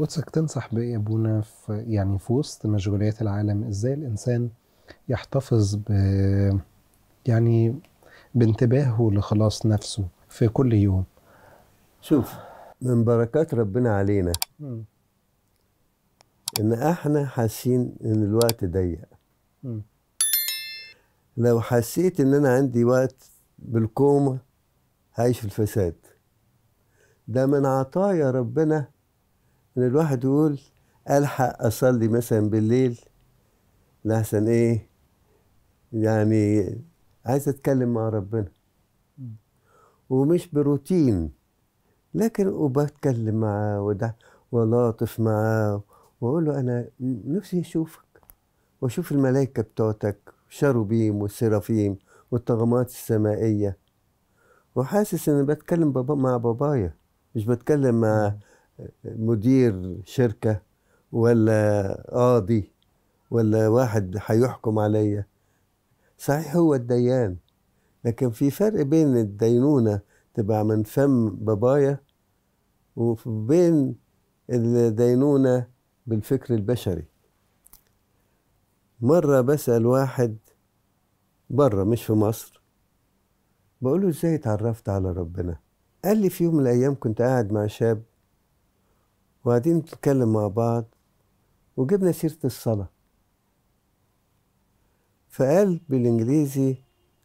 قدسك تنصح بيه يا ابونا في يعني في وسط مشغوليات العالم ازاي الانسان يحتفظ ب يعني بانتباهه لخلاص نفسه في كل يوم شوف من بركات ربنا علينا ان احنا حاسين ان الوقت ضيق لو حسيت ان انا عندي وقت بالكومة هعيش في الفساد ده من عطايا ربنا ان الواحد يقول الحق اصلي مثلا بالليل لحسن ايه يعني عايز اتكلم مع ربنا ومش بروتين لكن وبتكلم معاه وده ولاطف معاه واقول له انا نفسي اشوفك واشوف الملائكه بتوعتك شاروبيم والسرافيم والطغمات السمائيه وحاسس اني بتكلم بابا مع بابايا مش بتكلم مع مدير شركة ولا قاضي ولا واحد هيحكم عليا صحيح هو الديان لكن في فرق بين الدينونة تبقى من فم بابايا وبين الدينونة بالفكر البشري مرة بسأل واحد بره مش في مصر بقوله ازاي اتعرفت على ربنا قال لي في يوم من الايام كنت قاعد مع شاب وقاعدين بنتكلم مع بعض وجبنا سيرة الصلاة فقال بالإنجليزي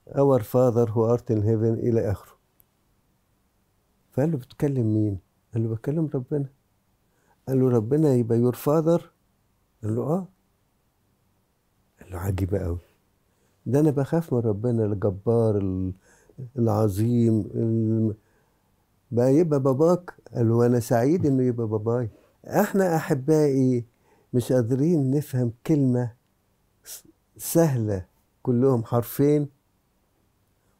Our Father who art in heaven إلى آخره فقال له بتكلم مين؟ قال له بكلم ربنا قال له ربنا يبقى يور فاذر قال له اه قال له عجيبة قوي ده أنا بخاف من ربنا الجبار العظيم بقى يبقى باباك قال له انا سعيد انه يبقى باباي احنا احبائي مش قادرين نفهم كلمه سهله كلهم حرفين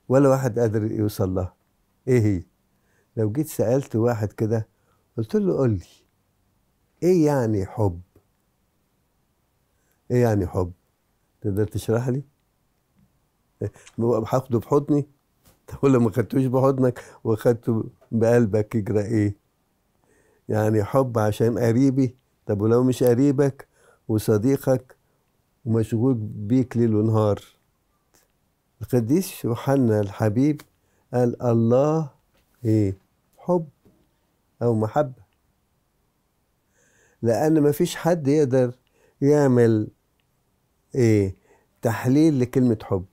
ولا واحد قادر يوصل لها ايه هي لو جيت سالت واحد كده قلت له قول لي ايه يعني حب ايه يعني حب تقدر تشرح لي هاخده بحضني ولا ما خدتوش بحضنك وخدته بقلبك يجرى ايه يعني حب عشان قريبي طب ولو مش قريبك وصديقك ومشغول بيك ليل ونهار القديس يوحنا الحبيب قال الله ايه حب او محبه لان مفيش حد يقدر يعمل ايه تحليل لكلمه حب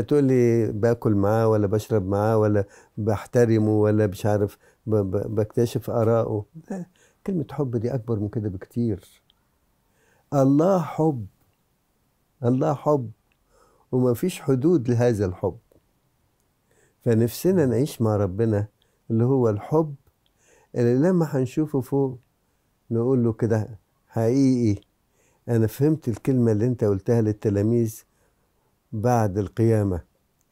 تقول لي باكل معاه ولا بشرب معاه ولا بحترمه ولا مش عارف بكتشف آراءه لا كلمة حب دي أكبر من كده بكتير الله حب الله حب وما فيش حدود لهذا الحب فنفسنا نعيش مع ربنا اللي هو الحب اللي لما هنشوفه فوق نقول له كده حقيقي أنا فهمت الكلمة اللي أنت قلتها للتلاميذ بعد القيامة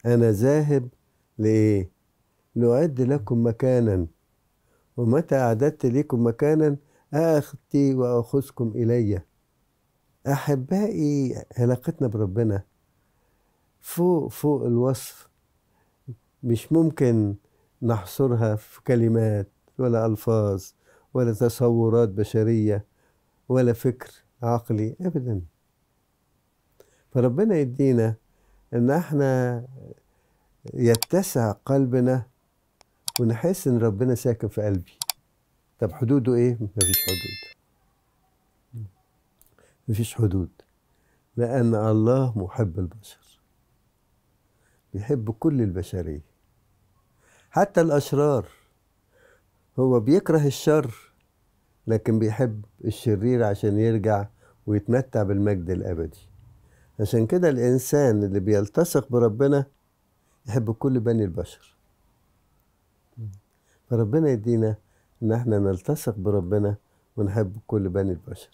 أنا ذاهب لإيه؟ لأعد لكم مكانا ومتى أعددت لكم مكانا أختي وأخذكم إلي أحبائي علاقتنا بربنا فوق فوق الوصف مش ممكن نحصرها في كلمات ولا ألفاظ ولا تصورات بشرية ولا فكر عقلي أبدا فربنا يدينا ان احنا يتسع قلبنا ونحس ان ربنا ساكن في قلبي طب حدوده ايه مفيش حدود مفيش حدود لان الله محب البشر بيحب كل البشريه حتى الاشرار هو بيكره الشر لكن بيحب الشرير عشان يرجع ويتمتع بالمجد الابدي عشان كده الإنسان اللي بيلتصق بربنا يحب كل بني البشر فربنا يدينا إن احنا نلتصق بربنا ونحب كل بني البشر